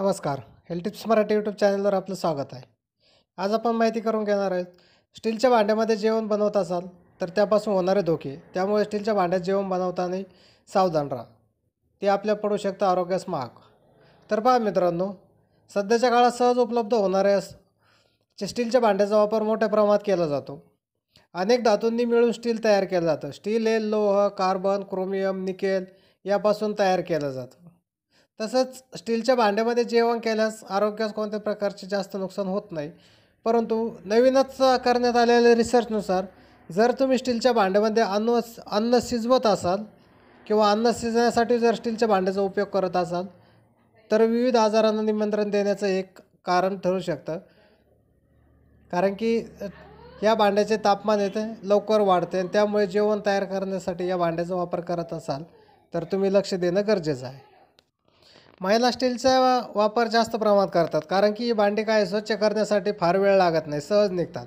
नमस्कार health tips Marathi YouTube चॅनलवर आपलं स्वागत आहे आज आपण माहिती करून घेणार आहोत स्टीलच्या भांड्यामध्ये जेवण बनवत असाल तर त्यापासून होणारे धोके त्यामुळे स्टीलच्या भांड्यात जेवण बनवताना सावधान राहा ते आपल्या पडू शकतं आरोग्यास महाग तर पहा मित्रांनो सध्याच्या काळात सहज उपलब्ध होणाऱ्या स्टीलच्या भांड्याचा वापर मोठ्या प्रमाणात केला जातो अनेक धातूंनी मिळून स्टील तयार केलं जातं स्टील हे लोह कार्बन क्रोमियम निकेल यापासून तयार केलं जातं तसंच स्टीलच्या भांड्यामध्ये जेवण केल्यास आरोग्यास कोणत्या प्रकारचे जास्त नुकसान होत नाही परंतु नवीनच करण्यात आलेल्या रिसर्चनुसार जर तुम्ही स्टीलच्या भांड्यामध्ये अन्न अन्न शिजवत असाल किंवा अन्न शिजण्यासाठी जर स्टीलच्या भांड्याचा उपयोग करत असाल तर विविध आजारांना निमंत्रण देण्याचं एक कारण ठरू शकतं कारण की या भांड्याचे तापमान येते लवकर वाढते आणि त्यामुळे जेवण तयार करण्यासाठी या भांड्याचा वापर करत असाल तर तुम्ही लक्ष देणं गरजेचं आहे महिला स्टीलचा वापर जास्त प्रमाणात करतात कारण की ही भांडी काय स्वच्छ करण्यासाठी फार वेळ लागत नाही सहज निघतात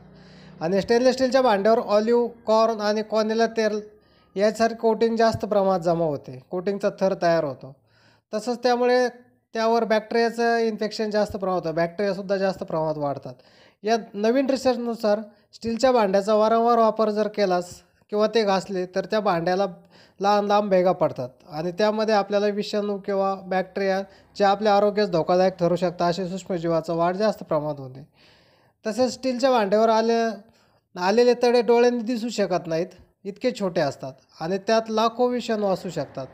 आणि स्टेनलेस स्टीलच्या भांड्यावर ऑलिव्ह कॉर्न आणि कॉनेला तेल यासारखे कोटिंग जास्त प्रमाणात जमा होते कोटिंगचा थर तयार होतो तसंच त्यामुळे त्यावर बॅक्टेरियाचं इन्फेक्शन जास्त प्रमाणात होतं बॅक्टेरियासुद्धा जास्त प्रमाणात वाढतात या नवीन रिसर्चनुसार स्टीलच्या भांड्याचा वारंवार वापर जर केलास किंवा ते घासले तर त्या भांड्याला लहान लांब भेगा पडतात आणि त्यामध्ये आपल्याला विषाणू किंवा बॅक्टेरिया जे आपल्या आरोग्यास धोकादायक ठरू शकतात असे सूक्ष्मजीवाचा वाढ जास्त प्रमाणात होते तसेच स्टीलच्या भांड्यावर आले आलेले तडे डोळ्यांनी दिसू शकत नाहीत इतके छोटे असतात आणि त्यात लाखो विषाणू असू शकतात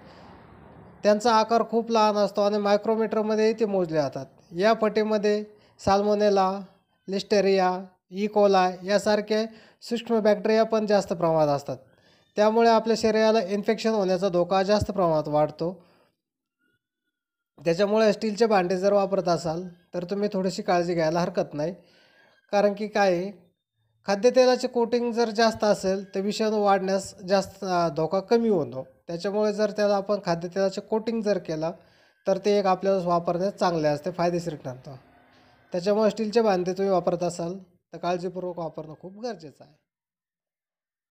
त्यांचा आकार खूप लहान असतो आणि मायक्रोमीटरमध्येही ते मोजले जातात या फटीमध्ये साल्मोनेला लिस्टेरिया इकोला यासारखे सूक्ष्म बॅक्टेरिया पण जास्त प्रमाणात असतात त्यामुळे आपल्या शरीराला इन्फेक्शन होण्याचा धोका जास्त प्रमाणात वाढतो त्याच्यामुळे स्टीलचे भांडे जर वापरत असाल तर तुम्ही थोडीशी काळजी घ्यायला हरकत नाही कारण की काय खाद्यतेलाचे कोटिंग जर जास्त असेल तर विषाणू वाढण्यास जास्त धोका कमी होतो त्याच्यामुळे जर त्याला आपण खाद्यतेलाचे कोटिंग जर केलं तर ते एक आपल्याला वापरण्यास चांगले असते फायदेशीर ठरतं त्याच्यामुळे स्टीलचे भांडे तुम्ही वापरत असाल तर काळजीपूर्वक वापरणं खूप गरजेचं आहे